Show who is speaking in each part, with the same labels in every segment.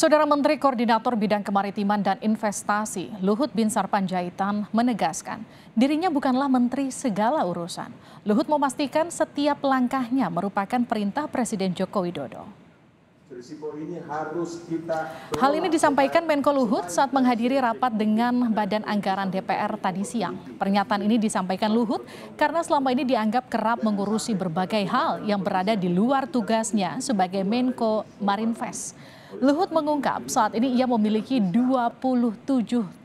Speaker 1: Saudara Menteri Koordinator Bidang Kemaritiman dan Investasi Luhut Binsar Panjaitan menegaskan dirinya bukanlah menteri segala urusan. Luhut memastikan setiap langkahnya merupakan perintah Presiden Joko Widodo. Hal ini disampaikan Menko Luhut saat menghadiri rapat dengan Badan Anggaran DPR tadi siang. Pernyataan ini disampaikan Luhut karena selama ini dianggap kerap mengurusi berbagai hal yang berada di luar tugasnya sebagai Menko Marinvest. Luhut mengungkap saat ini ia memiliki 27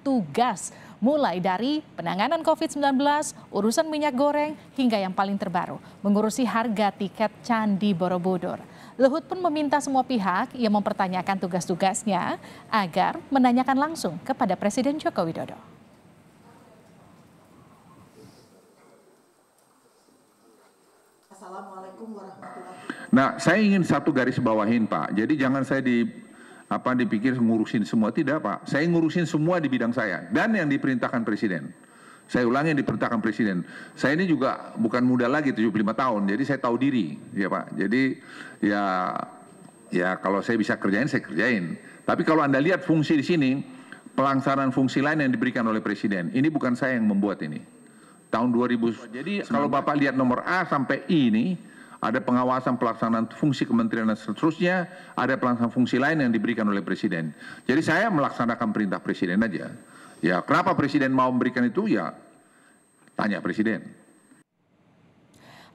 Speaker 1: tugas mulai dari penanganan COVID-19, urusan minyak goreng, hingga yang paling terbaru, mengurusi harga tiket Candi Borobudur. Luhut pun meminta semua pihak yang mempertanyakan tugas-tugasnya agar menanyakan langsung kepada Presiden Joko Widodo.
Speaker 2: Nah, saya ingin satu garis bawahin, Pak. Jadi jangan saya di apa dipikir ngurusin semua tidak pak saya ngurusin semua di bidang saya dan yang diperintahkan presiden saya ulangi yang diperintahkan presiden saya ini juga bukan muda lagi 75 tahun jadi saya tahu diri ya pak jadi ya ya kalau saya bisa kerjain saya kerjain tapi kalau anda lihat fungsi di sini pelaksanaan fungsi lain yang diberikan oleh presiden ini bukan saya yang membuat ini tahun 2000 jadi kalau bapak lihat nomor A sampai I ini ada pengawasan pelaksanaan fungsi kementerian dan seterusnya, ada pelaksanaan fungsi lain yang diberikan oleh presiden. Jadi saya melaksanakan perintah presiden aja. Ya, kenapa presiden mau memberikan itu? Ya, tanya presiden.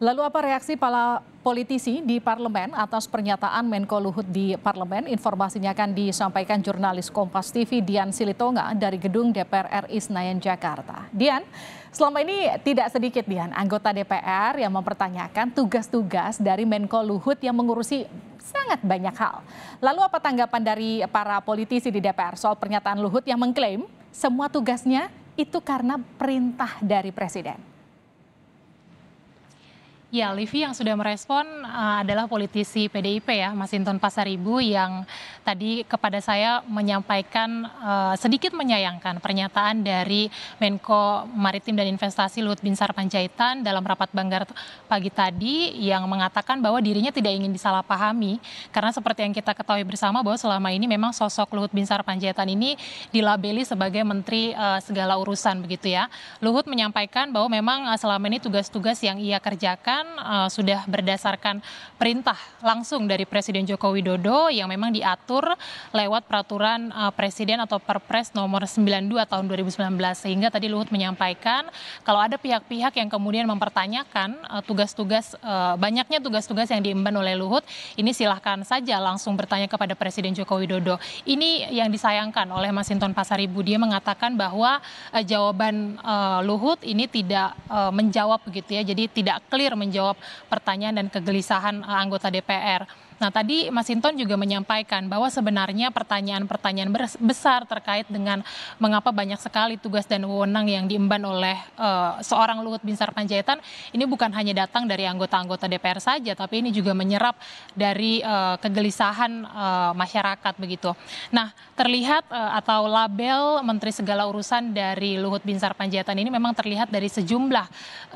Speaker 1: Lalu apa reaksi para politisi di parlemen atas pernyataan Menko Luhut di parlemen? Informasinya akan disampaikan jurnalis Kompas TV Dian Silitonga dari gedung DPR RI Senayan Jakarta. Dian, selama ini tidak sedikit Dian anggota DPR yang mempertanyakan tugas-tugas dari Menko Luhut yang mengurusi sangat banyak hal. Lalu apa tanggapan dari para politisi di DPR soal pernyataan Luhut yang mengklaim semua tugasnya itu karena perintah dari presiden?
Speaker 3: Ya, Livi yang sudah merespon uh, adalah politisi PDIP ya, Mas Inton Pasaribu yang tadi kepada saya menyampaikan uh, sedikit menyayangkan pernyataan dari Menko Maritim dan Investasi Luhut Binsar Panjaitan dalam rapat banggar pagi tadi yang mengatakan bahwa dirinya tidak ingin disalahpahami karena seperti yang kita ketahui bersama bahwa selama ini memang sosok Luhut Binsar Panjaitan ini dilabeli sebagai menteri uh, segala urusan begitu ya. Luhut menyampaikan bahwa memang selama ini tugas-tugas yang ia kerjakan dilakukan uh, eh, sudah berdasarkan perintah langsung dari Presiden Joko Widodo yang memang diatur lewat peraturan uh, Presiden atau Perpres nomor 92 tahun 2019 sehingga tadi Luhut menyampaikan kalau ada pihak-pihak yang kemudian mempertanyakan eh, tugas-tugas uh, uh, banyaknya tugas-tugas yang diemban oleh Luhut ini silahkan saja langsung bertanya kepada Presiden Joko Widodo. Ini yang disayangkan oleh Masinton Pasaribu dia mengatakan bahwa uh, jawaban uh, Luhut ini tidak uh, menjawab begitu ya. Jadi tidak clear menjawab menjawab pertanyaan dan kegelisahan eh, anggota dpr Nah tadi Mas Hinton juga menyampaikan bahwa sebenarnya pertanyaan-pertanyaan besar terkait dengan mengapa banyak sekali tugas dan wewenang yang diemban oleh uh, seorang Luhut Binsar Panjaitan ini bukan hanya datang dari anggota-anggota DPR saja tapi ini juga menyerap dari uh, kegelisahan uh, masyarakat begitu. Nah terlihat uh, atau label Menteri segala urusan dari Luhut Binsar Panjaitan ini memang terlihat dari sejumlah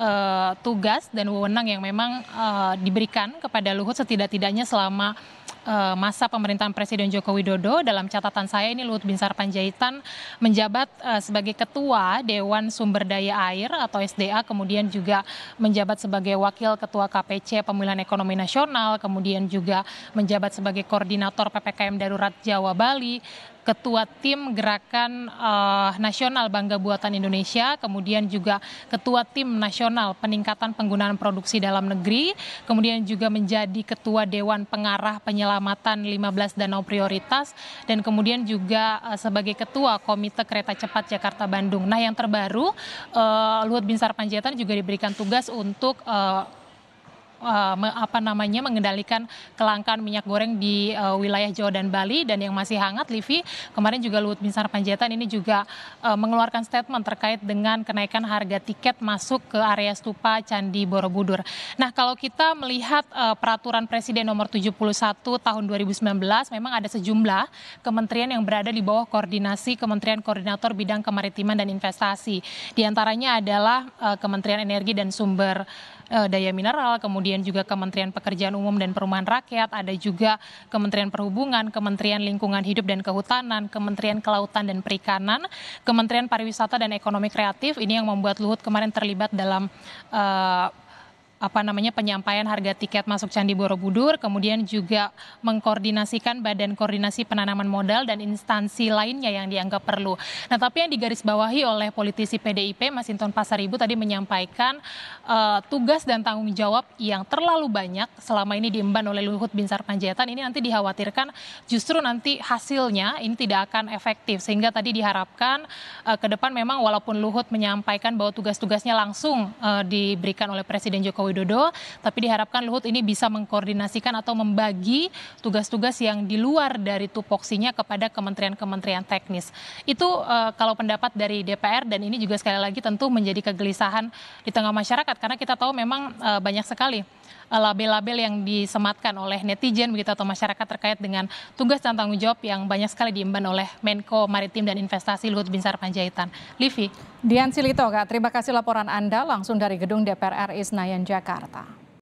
Speaker 3: uh, tugas dan wewenang yang memang uh, diberikan kepada Luhut setidak-tidaknya selama selama eh, masa pemerintahan Presiden Joko Widodo. Dalam catatan saya ini Luhut Binsar Panjaitan menjabat eh, sebagai Ketua Dewan Sumber Daya Air atau SDA, kemudian juga menjabat sebagai Wakil Ketua KPC Pemilihan Ekonomi Nasional, kemudian juga menjabat sebagai Koordinator PPKM Darurat Jawa Bali, ketua tim gerakan uh, nasional Bangga Buatan Indonesia, kemudian juga ketua tim nasional peningkatan penggunaan produksi dalam negeri, kemudian juga menjadi ketua Dewan Pengarah Penyelamatan 15 Danau Prioritas, dan kemudian juga uh, sebagai ketua Komite Kereta Cepat Jakarta Bandung. Nah yang terbaru, uh, Luhut Binsar Panjaitan juga diberikan tugas untuk uh, Eh, apa namanya mengendalikan kelangkaan minyak goreng di eh, wilayah Jawa dan Bali dan yang masih hangat Livi kemarin juga Luhut Binsar Panjaitan ini juga eh, mengeluarkan statement terkait dengan kenaikan harga tiket masuk ke area stupa Candi Borobudur. Nah, kalau kita melihat peraturan Presiden nomor 71 tahun 2019 memang ada sejumlah kementerian yang berada di bawah koordinasi Kementerian Koordinator Bidang Kemaritiman dan Investasi. Di antaranya adalah Kementerian Energi dan Sumber Eh, daya Mineral, kemudian juga Kementerian Pekerjaan Umum dan Perumahan Rakyat, ada juga Kementerian Perhubungan, Kementerian Lingkungan Hidup dan Kehutanan, Kementerian Kelautan dan Perikanan, Kementerian Pariwisata dan Ekonomi Kreatif. Ini yang membuat Luhut kemarin terlibat dalam uh, apa namanya penyampaian harga tiket masuk Candi Borobudur, kemudian juga mengkoordinasikan Badan Koordinasi Penanaman Modal dan instansi lainnya yang dianggap perlu. Nah, tapi yang digarisbawahi oleh politisi PDIP Masinton Pasaribu tadi menyampaikan uh, tugas dan tanggung jawab yang terlalu banyak selama ini diemban oleh Luhut Binsar Panjaitan ini nanti dikhawatirkan justru nanti hasilnya ini tidak akan efektif sehingga tadi diharapkan uh, ke depan memang walaupun Luhut menyampaikan bahwa tugas-tugasnya langsung uh, diberikan oleh Presiden jokowi Widodo. Tapi diharapkan Luhut ini bisa mengkoordinasikan atau membagi tugas-tugas yang di luar dari tupoksinya kepada kementerian-kementerian teknis. Itu uh, kalau pendapat dari DPR dan ini juga sekali lagi tentu menjadi kegelisahan di tengah masyarakat karena kita tahu memang uh, banyak sekali Eh, label-label yang disematkan oleh netizen begitu atau masyarakat terkait dengan tugas dan tanggung jawab yang banyak sekali diemban oleh Menko Maritim dan Investasi Luhut Binsar Panjaitan. Livi. Dian Silito, terima kasih laporan Anda
Speaker 1: langsung dari gedung DPR RI Senayan,
Speaker 3: Jakarta.